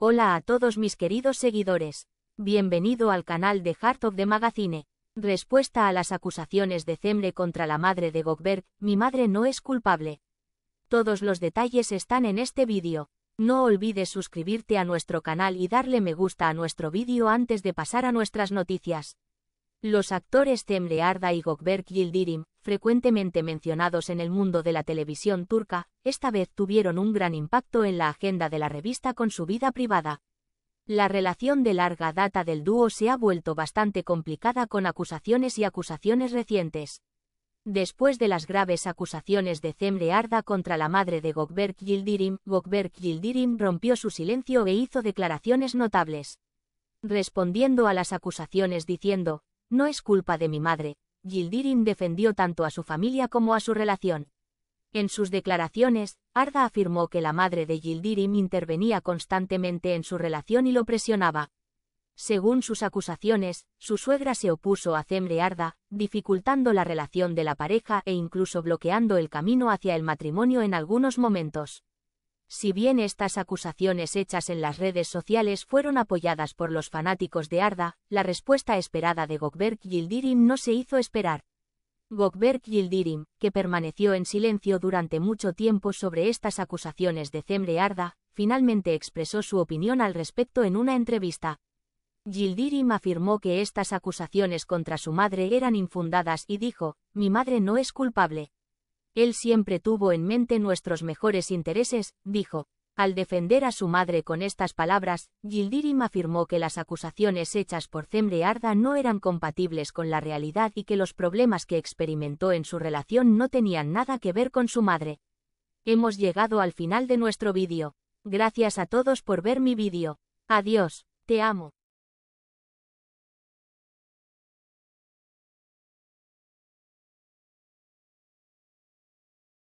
Hola a todos mis queridos seguidores. Bienvenido al canal de Heart of the Magazine. Respuesta a las acusaciones de Zemre contra la madre de Gogbert mi madre no es culpable. Todos los detalles están en este vídeo. No olvides suscribirte a nuestro canal y darle me gusta a nuestro vídeo antes de pasar a nuestras noticias. Los actores Temre Arda y Gokberk Yildirim, frecuentemente mencionados en el mundo de la televisión turca, esta vez tuvieron un gran impacto en la agenda de la revista con su vida privada. La relación de larga data del dúo se ha vuelto bastante complicada con acusaciones y acusaciones recientes. Después de las graves acusaciones de Zemre Arda contra la madre de Gokberk Yildirim, Gokberk Yildirim rompió su silencio e hizo declaraciones notables. Respondiendo a las acusaciones diciendo, no es culpa de mi madre. Gildirin defendió tanto a su familia como a su relación. En sus declaraciones, Arda afirmó que la madre de Gildirim intervenía constantemente en su relación y lo presionaba. Según sus acusaciones, su suegra se opuso a Zemre Arda, dificultando la relación de la pareja e incluso bloqueando el camino hacia el matrimonio en algunos momentos. Si bien estas acusaciones hechas en las redes sociales fueron apoyadas por los fanáticos de Arda, la respuesta esperada de Gokberg Yildirim no se hizo esperar. Gokberg Yildirim, que permaneció en silencio durante mucho tiempo sobre estas acusaciones de Zemre Arda, finalmente expresó su opinión al respecto en una entrevista. Yildirim afirmó que estas acusaciones contra su madre eran infundadas y dijo, mi madre no es culpable. Él siempre tuvo en mente nuestros mejores intereses, dijo. Al defender a su madre con estas palabras, Gildirim afirmó que las acusaciones hechas por Zemre Arda no eran compatibles con la realidad y que los problemas que experimentó en su relación no tenían nada que ver con su madre. Hemos llegado al final de nuestro vídeo. Gracias a todos por ver mi vídeo. Adiós, te amo.